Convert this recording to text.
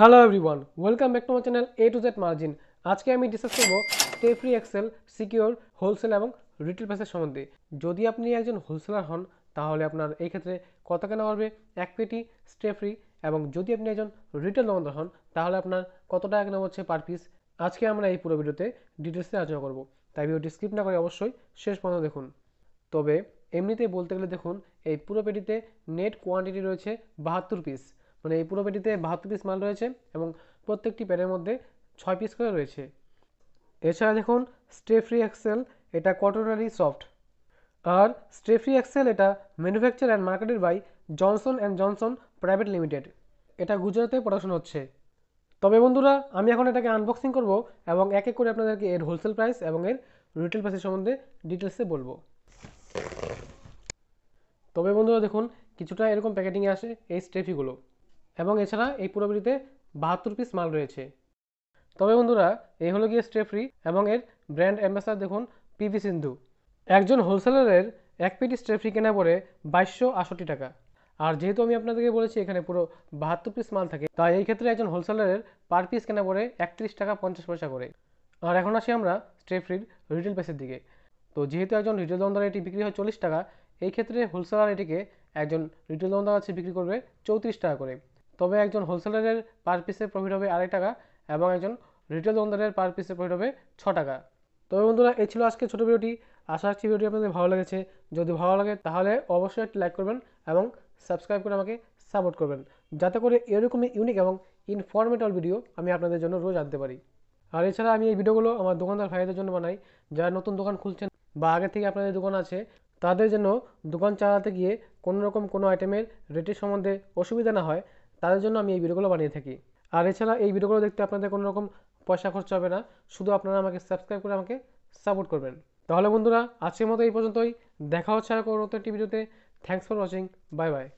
hello everyone welcome back to my channel A to Z margin আজকে আমি discuss করবো Stayfree XL secure wholesale এবং retail প্রাইসের সম্বন্ধে যদি আপনি একজন হোলসেলার হন তাহলে আপনার এই ক্ষেত্রে কত কেনা পড়বে এক পেটি স্টেফ্রি এবং যদি আপনি একজন রিটেল দোকানদার হন তাহলে আপনার কত টাকা কেনা হচ্ছে পার পিস আজকে আমরা এই পুরো ভিডিওতে ডিটেলসে আলোচনা করব তাই ভিডিওটি স্কিপ না করে অবশ্যই শেষ পর্যন্ত দেখুন তবে এমনিতেই বলতে গেলে দেখুন এই পুরো পেটিতে নেট কোয়ান্টিটি রয়েছে বাহাত্তর পিস মানে এই পুরো পেটিতে বাহাত্তর পিস মাল রয়েছে এবং প্রত্যেকটি প্যাডের মধ্যে ছয় পিস করে রয়েছে এছাড়া দেখুন স্টেফ্রি এক্সেল এটা কটনারি সফট আর স্টেফ্রি এক্সেল এটা manufacture and marketed by Johnson and Johnson private limited এটা গুজরাতে প্রোডাকশন হচ্ছে তবে বন্ধুরা আমি এখন এটাকে আনবক্সিং করব এবং এক এক করে আপনাদেরকে এর হোলসেল প্রাইস এবং এর রিটেল প্রাইসের সম্বন্ধে ডিটেলসে বলবো তবে বন্ধুরা দেখুন কিছুটা এরকম প্যাকেটিংয়ে আসে এই স্টেফিগুলো এবং এছাড়া এই পুরোপুরিতে বাহাত্তর পিস মাল রয়েছে তবে বন্ধুরা এই হলো গিয়ে স্টে ফ্রি এবং এর ব্র্যান্ড অ্যাম্বাসার দেখুন পিভি সিন্ধু একজন হোলসেলারের এক পেটি স্টে ফ্রি কেনা পড়ে বাইশশো আষট্টি টাকা আর যেহেতু আমি আপনাদেরকে বলেছি এখানে পুরো বাহাত্তর পিস মাল থাকে তাই এই ক্ষেত্রে একজন হোলসেলারের পার পিস কেনা পড়ে একত্রিশ টাকা পঞ্চাশ পয়সা করে আর এখন আসি আমরা স্টে ফ্রির রিটেল প্রাইসের দিকে তো যেহেতু একজন রিটেল দোকানদার এটি বিক্রি হয় চল্লিশ টাকা এই ক্ষেত্রে হোলসেলার এটিকে একজন রিটেল দোকানদার আছে বিক্রি করবে চৌত্রিশ টাকা করে তবে একজন হোলসেলারের পার পিসের প্রফিট হবে আড়াই টাকা এবং একজন রিটেল দোকানদারের পার পিসের প্রফিট হবে ছ টাকা তবে বন্ধুরা এই ছিল আজকে ছোটো ভিডিওটি আশা রাখছি ভিডিওটি আপনাদের ভালো লেগেছে যদি ভালো লাগে তাহলে অবশ্যই একটি লাইক করবেন এবং সাবস্ক্রাইব করে আমাকে সাপোর্ট করবেন যাতে করে এরকমই ইউনিক এবং ইনফরমেটিভ ভিডিও আমি আপনাদের জন্য রোজ আনতে পারি আর এছাড়া আমি এই ভিডিওগুলো আমার দোকানদার ভাইদের জন্য বানাই যারা নতুন দোকান খুলছেন বা আগে থেকে আপনাদের দোকান আছে তাদের জন্য দোকান চালাতে গিয়ে কোনো রকম কোনো আইটেমের রেটের সম্বন্ধে অসুবিধা না হয় তাদের জন্য আমি এই ভিডিওগুলো বানিয়ে থাকি আর এছাড়া এই ভিডিওগুলো দেখতে আপনাদের কোনো রকম পয়সা খরচ হবে না শুধু আপনারা আমাকে সাবস্ক্রাইব করে আমাকে সাপোর্ট করবেন তাহলে বন্ধুরা আজকের মতো এই পর্যন্তই দেখা হচ্ছে আর কোনো একটি ভিডিওতে thanks for watching bye by